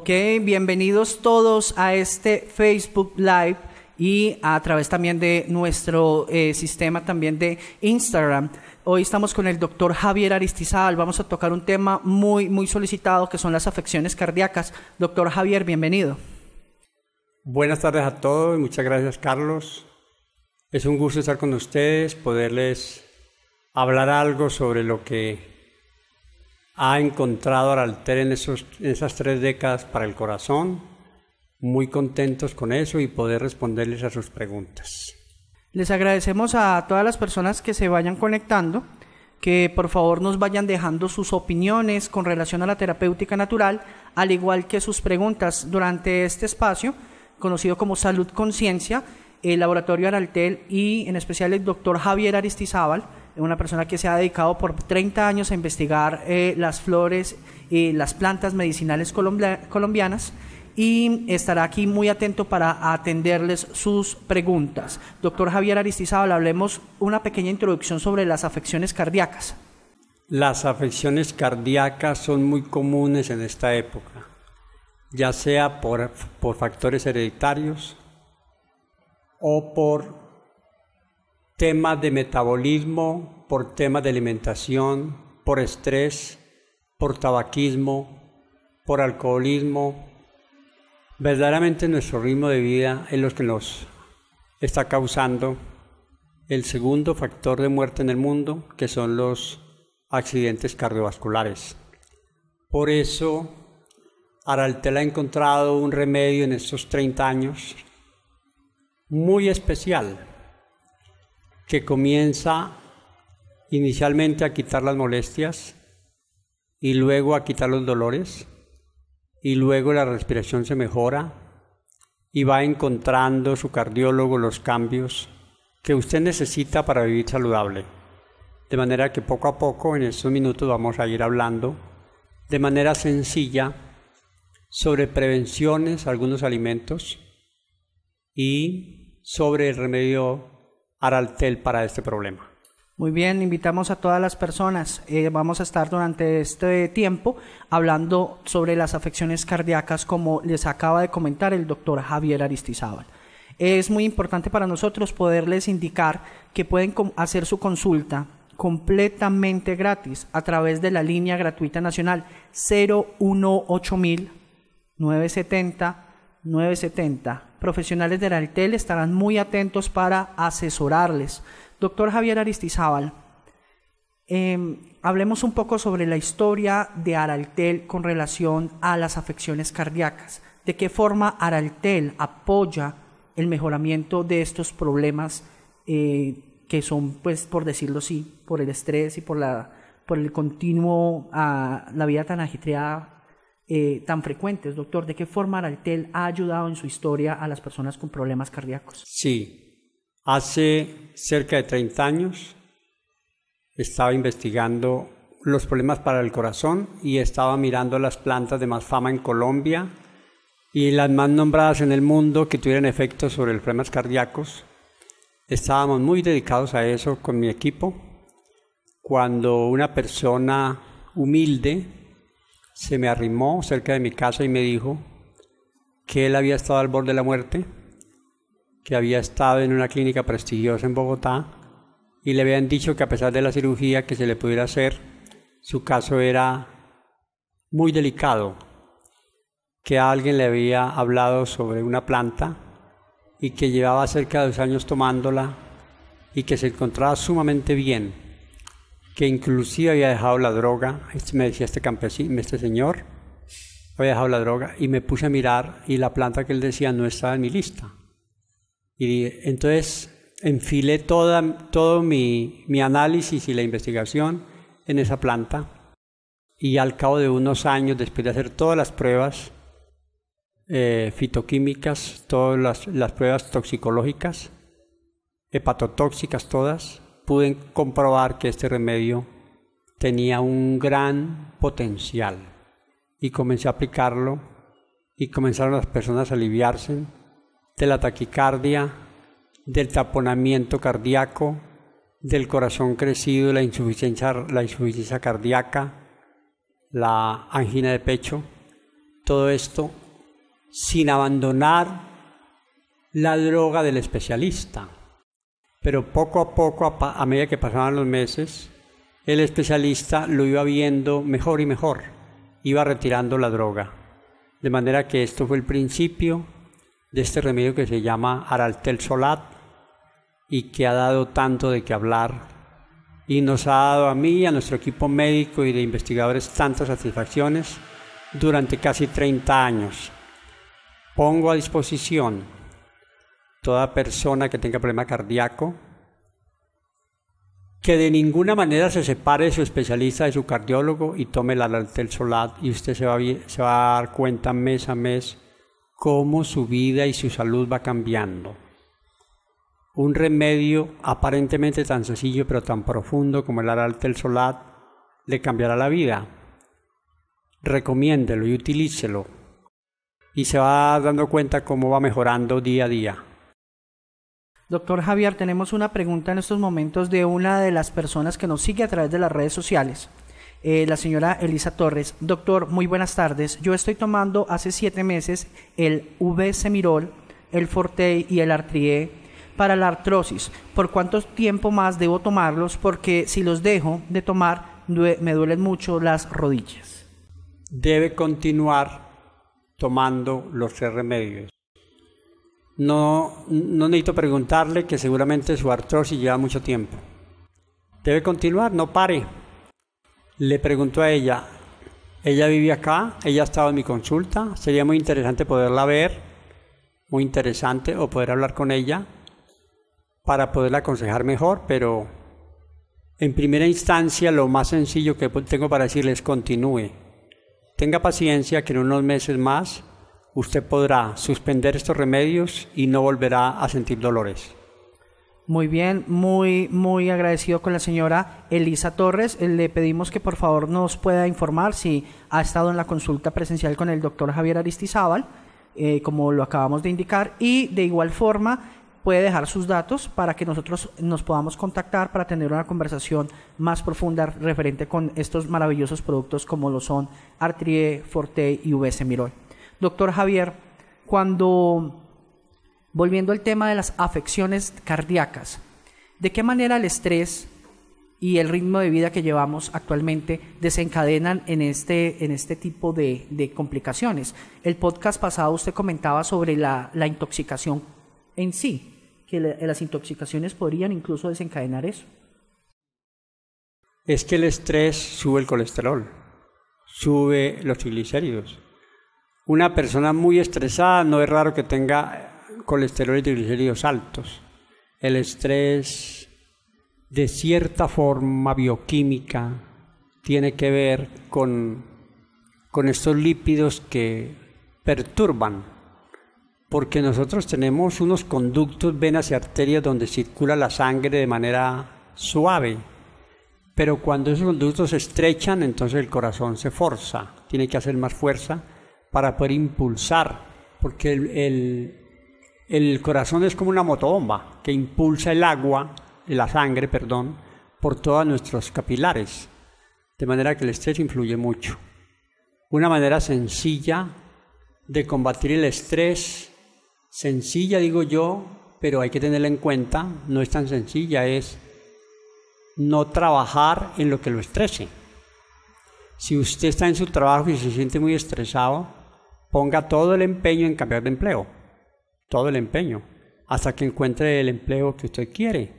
Ok, bienvenidos todos a este Facebook Live y a través también de nuestro eh, sistema también de Instagram. Hoy estamos con el doctor Javier Aristizal. Vamos a tocar un tema muy, muy solicitado que son las afecciones cardíacas. Doctor Javier, bienvenido. Buenas tardes a todos y muchas gracias, Carlos. Es un gusto estar con ustedes, poderles hablar algo sobre lo que ha encontrado Araltel en, en esas tres décadas para el corazón. Muy contentos con eso y poder responderles a sus preguntas. Les agradecemos a todas las personas que se vayan conectando, que por favor nos vayan dejando sus opiniones con relación a la terapéutica natural, al igual que sus preguntas durante este espacio, conocido como Salud Conciencia, el Laboratorio Araltel y en especial el doctor Javier Aristizábal una persona que se ha dedicado por 30 años a investigar eh, las flores y las plantas medicinales colombianas y estará aquí muy atento para atenderles sus preguntas. Doctor Javier Aristizábal, hablemos una pequeña introducción sobre las afecciones cardíacas. Las afecciones cardíacas son muy comunes en esta época, ya sea por factores hereditarios o por temas de metabolismo, por temas de alimentación, por estrés, por tabaquismo, por alcoholismo. Verdaderamente nuestro ritmo de vida es lo que nos está causando el segundo factor de muerte en el mundo, que son los accidentes cardiovasculares. Por eso, Araltel ha encontrado un remedio en estos 30 años muy especial que comienza inicialmente a quitar las molestias y luego a quitar los dolores y luego la respiración se mejora y va encontrando su cardiólogo los cambios que usted necesita para vivir saludable. De manera que poco a poco en estos minutos vamos a ir hablando de manera sencilla sobre prevenciones, algunos alimentos y sobre el remedio Araltel para este problema. Muy bien, invitamos a todas las personas. Eh, vamos a estar durante este tiempo hablando sobre las afecciones cardíacas, como les acaba de comentar el doctor Javier Aristizábal. Es muy importante para nosotros poderles indicar que pueden hacer su consulta completamente gratis a través de la línea gratuita nacional 018000 970 970 profesionales de Araltel estarán muy atentos para asesorarles. Doctor Javier Aristizábal, em, hablemos un poco sobre la historia de Araltel con relación a las afecciones cardíacas. ¿De qué forma Araltel apoya el mejoramiento de estos problemas eh, que son, pues, por decirlo así, por el estrés y por, la, el continuo, ah, la vida tan agitreada? Eh, tan frecuentes, doctor? ¿De qué forma Araltel ha ayudado en su historia a las personas con problemas cardíacos? Sí, hace cerca de 30 años estaba investigando los problemas para el corazón y estaba mirando las plantas de más fama en Colombia y las más nombradas en el mundo que tuvieran efectos sobre los problemas cardíacos. Estábamos muy dedicados a eso con mi equipo. Cuando una persona humilde se me arrimó cerca de mi casa y me dijo que él había estado al borde de la muerte, que había estado en una clínica prestigiosa en Bogotá y le habían dicho que a pesar de la cirugía que se le pudiera hacer, su caso era muy delicado, que alguien le había hablado sobre una planta y que llevaba cerca de dos años tomándola y que se encontraba sumamente bien que inclusive había dejado la droga, este me decía este campesino, este señor, había dejado la droga y me puse a mirar y la planta que él decía no estaba en mi lista. Y entonces enfilé toda, todo mi, análisis y la investigación en esa planta y al cabo de unos años, después de hacer todas las pruebas eh, fitoquímicas, todas las pruebas toxicológicas, hepatotóxicas todas, pude comprobar que este remedio tenía un gran potencial y comencé a aplicarlo y comenzaron las personas a aliviarse de la taquicardia, del taponamiento cardíaco, del corazón crecido, la insuficiencia, la insuficiencia cardíaca, la angina de pecho, todo esto sin abandonar la droga del especialista. Pero poco a poco, a medida que pasaban los meses, el especialista lo iba viendo mejor y mejor, iba retirando la droga. De manera que esto fue el principio de este remedio que se llama Araltel Solat y que ha dado tanto de qué hablar y nos ha dado a mí, a nuestro equipo médico y de investigadores tantas satisfacciones durante casi 30 años. Pongo a disposición toda persona que tenga problema cardíaco, que de ninguna manera se separe de su especialista, de su cardiólogo y tome el Altel Solat y usted se va, a dar cuenta mes a mes cómo su vida y su salud va cambiando. Un remedio aparentemente tan sencillo pero tan profundo como el Altel Solat le cambiará la vida. Recomiéndelo y utilícelo y se va dando cuenta cómo va mejorando día a día. Doctor Javier, tenemos una pregunta en estos momentos de una de las personas que nos sigue a través de las redes sociales. Eh, la señora Elisa Torres. Doctor, muy buenas tardes. Yo estoy tomando hace siete meses el V-Semirol, el Forte y el Artrie para la artrosis. ¿Por cuánto tiempo más debo tomarlos? Porque si los dejo de tomar, me duelen mucho las rodillas. Debe continuar tomando los remedios. No, no necesito preguntarle que seguramente su artrosis lleva mucho tiempo. Debe continuar, no pare. Le pregunto a ella, ella vive acá, ella ha estado en mi consulta, sería muy interesante poderla ver, muy interesante, o poder hablar con ella para poderla aconsejar mejor, pero en primera instancia lo más sencillo que tengo para decirles, continúe. Tenga paciencia que en unos meses más usted podrá suspender estos remedios y no volverá a sentir dolores. Muy bien, muy, muy agradecido con la señora Elisa Torres. Eh, le pedimos que por favor nos pueda informar si ha estado en la consulta presencial con el doctor Javier Aristizábal, eh, como lo acabamos de indicar, y de igual forma puede dejar sus datos para que nosotros nos podamos contactar para tener una conversación más profunda referente con estos maravillosos productos como lo son Artrie, Forte y VS Mirol. Doctor Javier, cuando, volviendo al tema de las afecciones cardíacas, ¿de qué manera el estrés y el ritmo de vida que llevamos actualmente desencadenan en este, en este tipo de, complicaciones? El podcast pasado usted comentaba sobre la, intoxicación en sí, que las intoxicaciones podrían incluso desencadenar eso. Es que el estrés sube el colesterol, sube los triglicéridos, una persona muy estresada no es raro que tenga colesterol y triglicéridos altos. El estrés, de cierta forma bioquímica, tiene que ver con, con estos lípidos que perturban, porque nosotros tenemos unos conductos, venas y arterias donde circula la sangre de manera suave, pero cuando esos conductos se estrechan, entonces el corazón se forza, tiene que hacer más fuerza para poder impulsar, porque el, corazón es como una motobomba que impulsa el agua, la sangre, perdón, por todos nuestros capilares, de manera que el estrés influye mucho. Una manera sencilla de combatir el estrés, sencilla digo yo, pero hay que tenerla en cuenta, no es tan sencilla, es no trabajar en lo que lo estrese. Si usted está en su trabajo y se siente muy estresado, ponga todo el empeño en cambiar de empleo, todo el empeño, hasta que encuentre el empleo que usted quiere.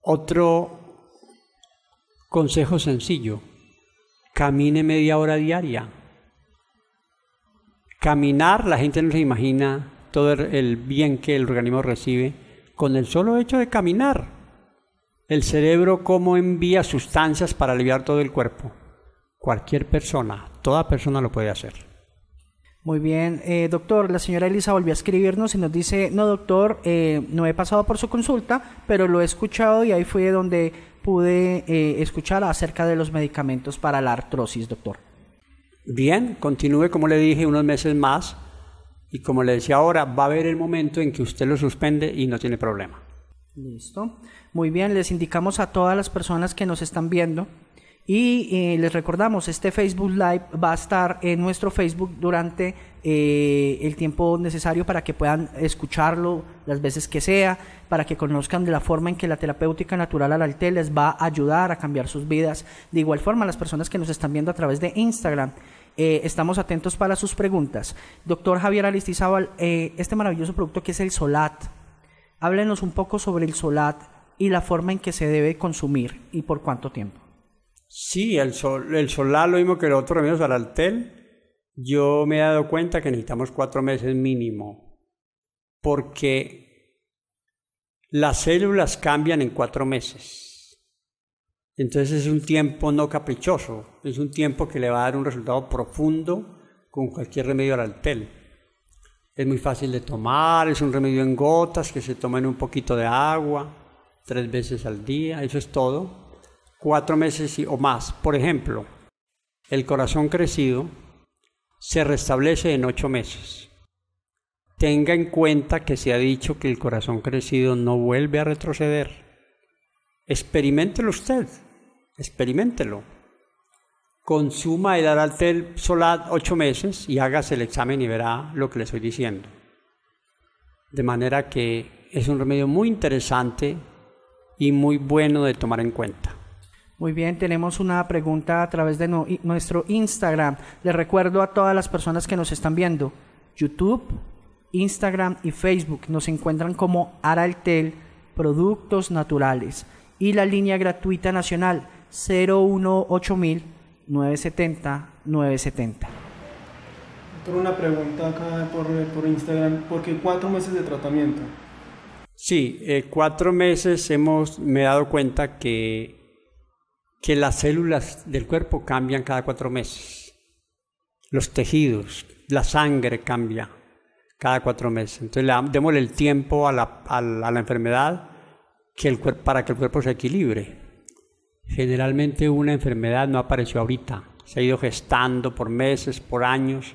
Otro consejo sencillo, camine media hora diaria. Caminar, la gente no se imagina todo el bien que el organismo recibe con el solo hecho de caminar. El cerebro como envía sustancias para aliviar todo el cuerpo cualquier persona, toda persona lo puede hacer. Muy bien, eh, doctor, la señora Elisa volvió a escribirnos y nos dice, no doctor, eh, no he pasado por su consulta, pero lo he escuchado y ahí fue donde pude eh, escuchar acerca de los medicamentos para la artrosis, doctor. Bien, continúe como le dije unos meses más y como le decía ahora, va a haber el momento en que usted lo suspende y no tiene problema. Listo. Muy bien, les indicamos a todas las personas que nos están viendo y eh, les recordamos, este Facebook Live va a estar en nuestro Facebook durante eh, el tiempo necesario para que puedan escucharlo las veces que sea, para que conozcan de la forma en que la terapéutica natural al alte les va a ayudar a cambiar sus vidas. De igual forma, las personas que nos están viendo a través de Instagram, eh, estamos atentos para sus preguntas. Doctor Javier Aristizábal, este maravilloso producto que es el Solat, háblenos un poco sobre el Solat y la forma en que se debe consumir y por cuánto tiempo. Sí, el, sol, el solar lo mismo que el otro remedio Araltel. Yo me he dado cuenta que necesitamos cuatro meses mínimo, porque las células cambian en cuatro meses. Entonces es un tiempo no caprichoso, es un tiempo que le va a dar un resultado profundo con cualquier remedio Araltel. Es muy fácil de tomar, es un remedio en gotas que se toma en un poquito de agua, tres veces al día, eso es todo cuatro meses o más. Por ejemplo, el corazón crecido se restablece en ocho meses. Tenga en cuenta que se ha dicho que el corazón crecido no vuelve a retroceder. Experimentelo usted, experimentelo. Consuma el Araltel Solat ocho meses y hágase el examen y verá lo que le estoy diciendo. De manera que es un remedio muy interesante y muy bueno de tomar en cuenta. Muy bien, tenemos una pregunta a través de nuestro Instagram. Les recuerdo a todas las personas que nos están viendo, YouTube, Instagram y Facebook nos encuentran como Araltel Productos Naturales y la línea gratuita nacional 018000 970 970. una pregunta acá por, Instagram, ¿por qué cuatro meses de tratamiento? Sí, eh, cuatro meses hemos, me he dado cuenta que que las células del cuerpo cambian cada cuatro meses. Los tejidos, la sangre cambia cada cuatro meses. Entonces démosle el tiempo a la, enfermedad que para que el cuerpo se equilibre. Generalmente una enfermedad no apareció ahorita, se ha ido gestando por meses, por años.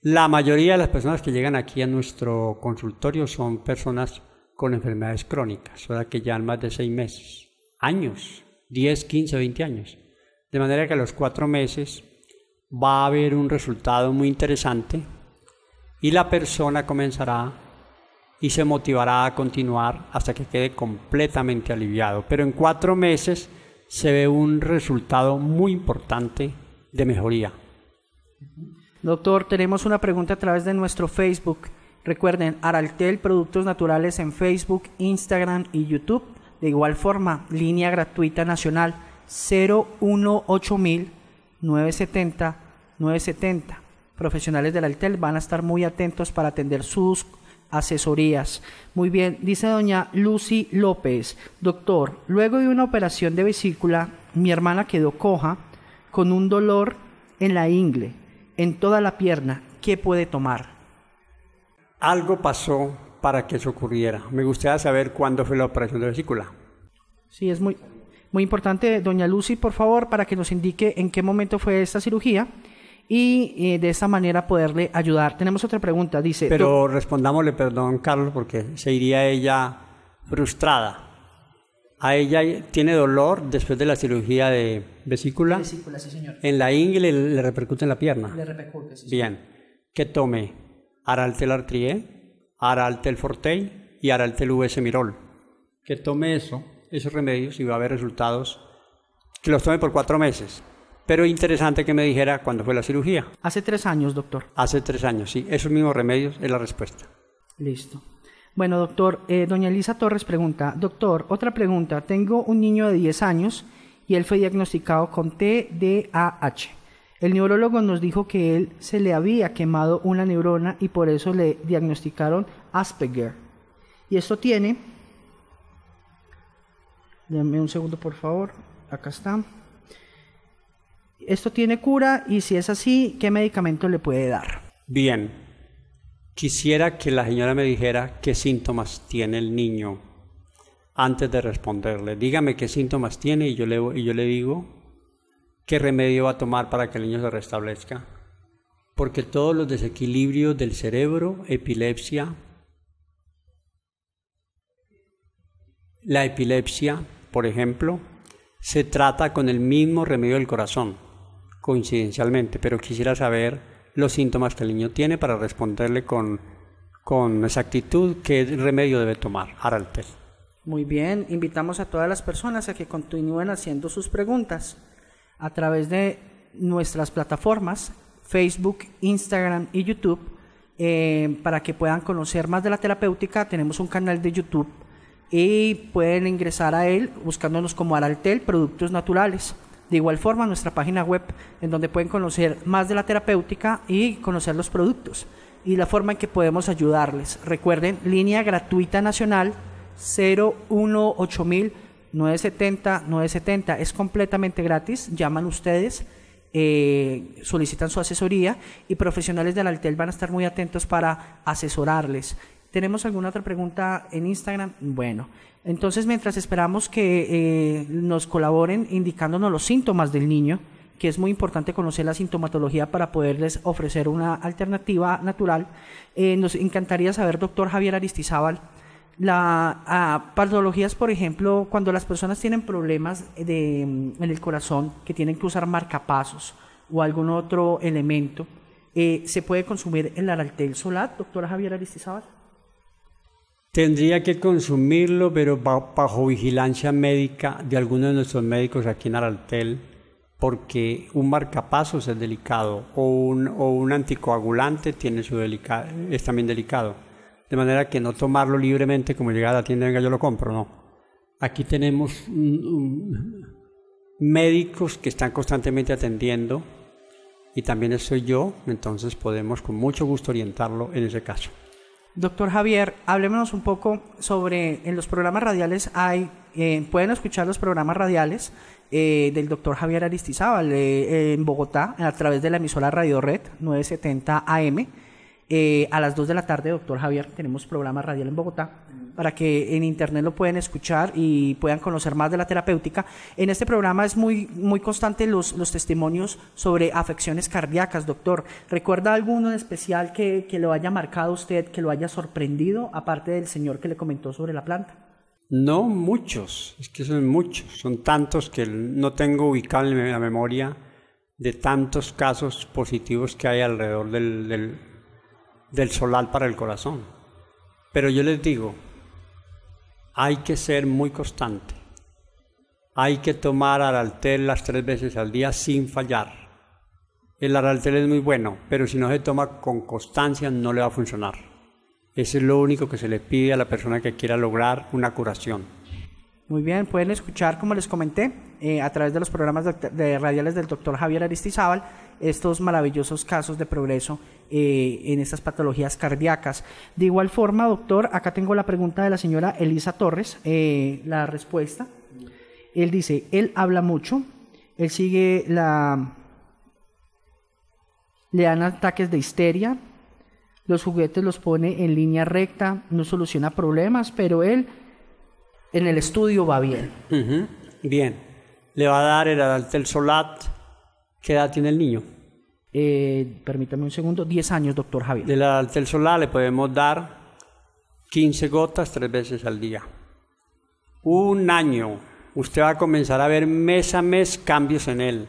La mayoría de las personas que llegan aquí a nuestro consultorio son personas con enfermedades crónicas, o sea que llevan más de seis meses, años 10, 15, 20 años. De manera que a los cuatro meses va a haber un resultado muy interesante y la persona comenzará y se motivará a continuar hasta que quede completamente aliviado. Pero en cuatro meses se ve un resultado muy importante de mejoría. Doctor, tenemos una pregunta a través de nuestro Facebook. Recuerden, Araltel Productos Naturales en Facebook, Instagram y YouTube. De igual forma, línea gratuita nacional 018000 970 970. Profesionales del Altel van a estar muy atentos para atender sus asesorías. Muy bien, dice doña Lucy López, doctor, luego de una operación de vesícula, mi hermana quedó coja con un dolor en la ingle, en toda la pierna. ¿Qué puede tomar? Algo pasó para que eso ocurriera. Me gustaría saber cuándo fue la operación de vesícula. Sí, es muy, muy importante, doña Lucy, por favor, para que nos indique en qué momento fue esta cirugía y eh, de esa manera poderle ayudar. Tenemos otra pregunta, dice. Pero respondámosle, perdón, Carlos, porque se iría ella frustrada. A ella tiene dolor después de la cirugía de vesícula. Vesícula, sí, señor. En la ingle le repercute en la pierna. Le repercute, sí. Bien. ¿Qué tome? Araltelartrie, Araltel Fortey y Araltel VS Mirol. Que tome eso, esos remedios y va a haber resultados. Que los tome por cuatro meses. Pero interesante que me dijera cuándo fue la cirugía. Hace tres años, doctor. Hace tres años, sí. Esos mismos remedios es la respuesta. Listo. Bueno, doctor, eh, doña Elisa Torres pregunta, doctor, otra pregunta. Tengo un niño de 10 años y él fue diagnosticado con TDAH. El neurólogo nos dijo que él se le había quemado una neurona y por eso le diagnosticaron Asperger. Y esto tiene... dame un segundo, por favor. Acá está. Esto tiene cura y si es así, ¿qué medicamento le puede dar? Bien. Quisiera que la señora me dijera qué síntomas tiene el niño antes de responderle. Dígame qué síntomas tiene y yo le, y yo le digo ¿qué remedio va a tomar para que el niño se restablezca? Porque todos los desequilibrios del cerebro, epilepsia, la epilepsia, por ejemplo, se trata con el mismo remedio del corazón, coincidencialmente, pero quisiera saber los síntomas que el niño tiene para responderle con, con exactitud qué remedio debe tomar. Araltel. Muy bien, invitamos a todas las personas a que continúen haciendo sus preguntas a través de nuestras plataformas, Facebook, Instagram y YouTube, eh, para que puedan conocer más de la terapéutica. Tenemos un canal de YouTube y pueden ingresar a él buscándonos como Araltel Productos Naturales. De igual forma, nuestra página web en donde pueden conocer más de la terapéutica y conocer los productos y la forma en que podemos ayudarles. Recuerden, línea gratuita nacional 018000 970 970 es completamente gratis, llaman ustedes, eh, solicitan su asesoría y profesionales del Altel van a estar muy atentos para asesorarles. ¿Tenemos alguna otra pregunta en Instagram? Bueno, entonces mientras esperamos que eh, nos colaboren indicándonos los síntomas del niño, que es muy importante conocer la sintomatología para poderles ofrecer una alternativa natural, eh, nos encantaría saber, doctor Javier Aristizábal, la a patologías, por ejemplo, cuando las personas tienen problemas mm, en el corazón, que tienen que usar marcapasos o algún otro elemento, eh, ¿se puede consumir el Araltel Solat, doctora Javier Aristizábal? Tendría que consumirlo, pero bajo vigilancia médica de algunos de nuestros médicos aquí en Araltel, porque un marcapasos es delicado o un, anticoagulante tiene su es también delicado de manera que no tomarlo libremente como llegada a la tienda, venga, yo lo compro, no. Aquí tenemos médicos que están constantemente atendiendo y también soy yo, entonces podemos con mucho gusto orientarlo en ese caso. Doctor Javier, hablemos un poco sobre en los programas radiales hay eh, pueden escuchar los programas radiales eh, del doctor Javier Aristizábal eh, en Bogotá a través de la emisora Radio Red 970 AM eh, a las 2 de la tarde, doctor Javier, tenemos programa radial en Bogotá para que en internet lo puedan escuchar y puedan conocer más de la terapéutica. En este programa es muy, constante los, testimonios sobre afecciones cardíacas, doctor. ¿Recuerda alguno en especial que, lo haya marcado usted, que lo haya sorprendido, aparte del señor que le comentó sobre la planta? No muchos, es que son muchos, son tantos que no tengo ubicado en la memoria de tantos casos positivos que hay alrededor del del solar para el corazón. Pero yo les digo, hay que ser muy constante. Hay que tomar araltel las tres veces al día sin fallar. El araltel es muy bueno, pero si no se toma con constancia no le va a funcionar. Eso es lo único que se le pide a la persona que quiera lograr una curación. Muy bien, pueden escuchar, como les comenté, eh, a través de los programas de, radiales del doctor Javier Aristizábal, estos maravillosos casos de progreso eh, en estas patologías cardíacas. De igual forma, doctor, acá tengo la pregunta de la señora Elisa Torres, eh, la respuesta. Él dice, él habla mucho, él sigue la... Le dan ataques de histeria, los juguetes los pone en línea recta, no soluciona problemas, pero él en el estudio va bien. Bien. Le va a dar el Adaltel Solat. ¿Qué edad tiene el niño? Eh, permítame un segundo, 10 años, doctor Javier. Del Adaltel Solat le podemos dar 15 gotas tres veces al día. Un año. Usted va a comenzar a ver mes a mes cambios en él.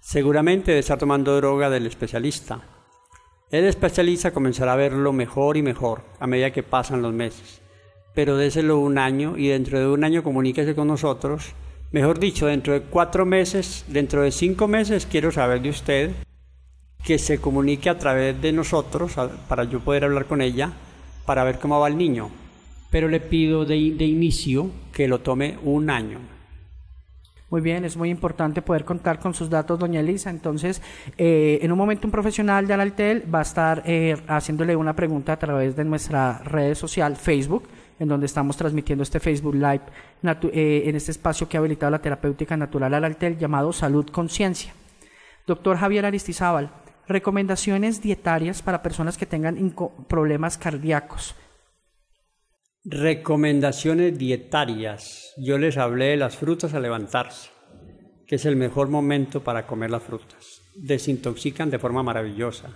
Seguramente debe estar tomando droga del especialista. El especialista comenzará a verlo mejor y mejor a medida que pasan los meses pero déselo un año y dentro de un año comuníquese con nosotros. Mejor dicho, dentro de cuatro meses, dentro de cinco meses, quiero saber de usted que se comunique a través de nosotros para yo poder hablar con ella para ver cómo va el niño. Pero le pido de, inicio que lo tome un año. Muy bien, es muy importante poder contar con sus datos, doña Elisa. Entonces, eh, en un momento un profesional de Analtel va a estar eh, haciéndole una pregunta a través de nuestra red social Facebook en donde estamos transmitiendo este Facebook Live eh, en este espacio que ha habilitado la terapéutica natural al Altel llamado Salud Conciencia. Doctor Javier Aristizábal, recomendaciones dietarias para personas que tengan problemas cardíacos. Recomendaciones dietarias. Yo les hablé de las frutas al levantarse, que es el mejor momento para comer las frutas. Desintoxican de forma maravillosa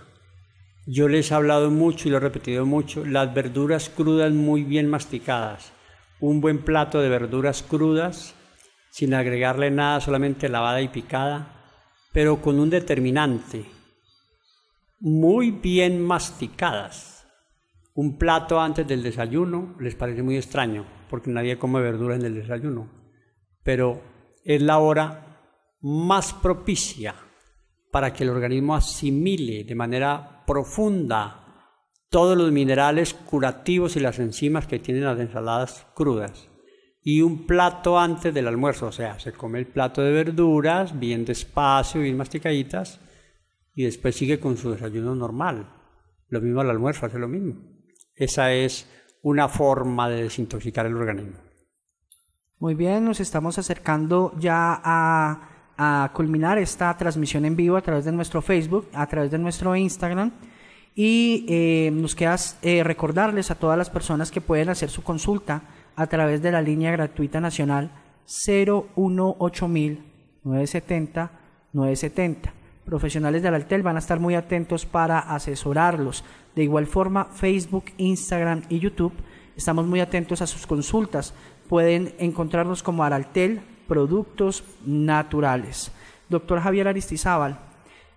yo les he hablado mucho y lo he repetido mucho, las verduras crudas muy bien masticadas. Un buen plato de verduras crudas, sin agregarle nada, solamente lavada y picada, pero con un determinante. Muy bien masticadas. Un plato antes del desayuno les parece muy extraño, porque nadie come verduras en el desayuno, pero es la hora más propicia para que el organismo asimile de manera profunda todos los minerales curativos y las enzimas que tienen las ensaladas crudas. Y un plato antes del almuerzo, o sea, se come el plato de verduras bien despacio, bien masticaditas, y después sigue con su desayuno normal. Lo mismo al almuerzo, hace lo mismo. Esa es una forma de desintoxicar el organismo. Muy bien, nos estamos acercando ya a a culminar esta transmisión en vivo a través de nuestro Facebook, a través de nuestro Instagram. Y eh, nos queda eh, recordarles a todas las personas que pueden hacer su consulta a través de la línea gratuita nacional 018000 970 970. Profesionales de Araltel van a estar muy atentos para asesorarlos. De igual forma, Facebook, Instagram y YouTube. Estamos muy atentos a sus consultas. Pueden encontrarnos como Araltel productos naturales. Doctor Javier Aristizábal,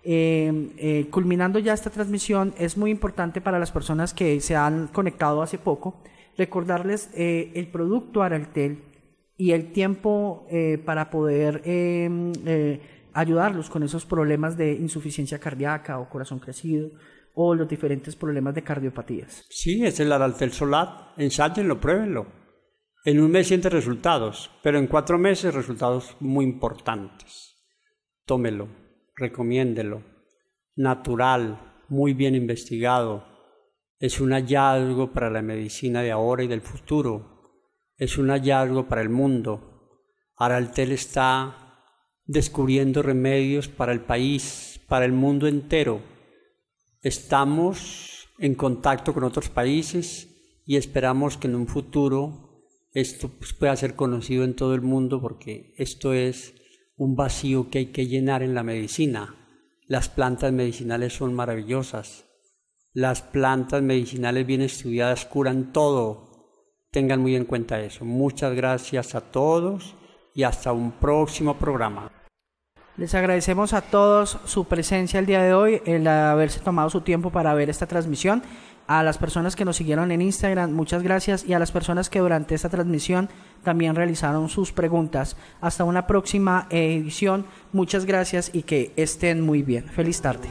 eh, eh, culminando ya esta transmisión, es muy importante para las personas que se han conectado hace poco recordarles eh, el producto Araltel y el tiempo para poder ayudarlos con esos problemas de insuficiencia cardíaca o corazón crecido o los diferentes problemas de cardiopatías. Sí, es el Araltel Solar, ensáyenlo, pruébenlo. En un mes siente resultados, pero en cuatro meses resultados muy importantes. Tómelo, recomiéndelo. Natural, muy bien investigado. Es un hallazgo para la medicina de ahora y del futuro. Es un hallazgo para el mundo. Araltel está descubriendo remedios para el país, para el mundo entero. Estamos en contacto con otros países y esperamos que en un futuro esto pues, pueda ser conocido en todo el mundo porque esto es un vacío que hay que llenar en la medicina. Las plantas medicinales son maravillosas. Las plantas medicinales bien estudiadas curan todo. Tengan muy en cuenta eso. Muchas gracias a todos y hasta un próximo programa. Les agradecemos a todos su presencia el día de hoy, el haberse tomado su tiempo para ver esta transmisión a las personas que nos siguieron en Instagram, muchas gracias y a las personas que durante esta transmisión también realizaron sus preguntas. Hasta una próxima edición, muchas gracias y que estén muy bien. Feliz tarde.